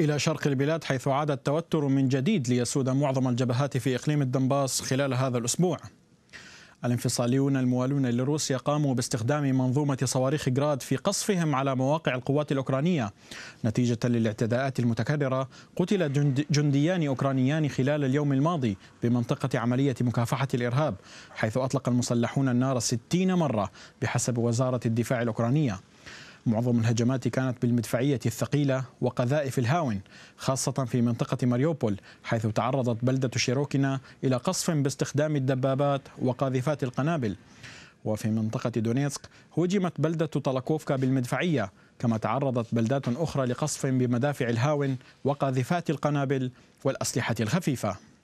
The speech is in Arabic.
إلى شرق البلاد حيث عاد التوتر من جديد ليسود معظم الجبهات في إقليم الدنباس خلال هذا الأسبوع الانفصاليون الموالون لروسيا قاموا باستخدام منظومة صواريخ غراد في قصفهم على مواقع القوات الأوكرانية نتيجة للاعتداءات المتكررة قتل جنديان أوكرانيان خلال اليوم الماضي بمنطقة عملية مكافحة الإرهاب حيث أطلق المسلحون النار 60 مرة بحسب وزارة الدفاع الأوكرانية معظم الهجمات كانت بالمدفعية الثقيلة وقذائف الهاون خاصة في منطقة ماريوبول حيث تعرضت بلدة شيروكينا إلى قصف باستخدام الدبابات وقاذفات القنابل وفي منطقة دونيتسك هجمت بلدة طلاكوفكا بالمدفعية كما تعرضت بلدات أخرى لقصف بمدافع الهاون وقاذفات القنابل والأسلحة الخفيفة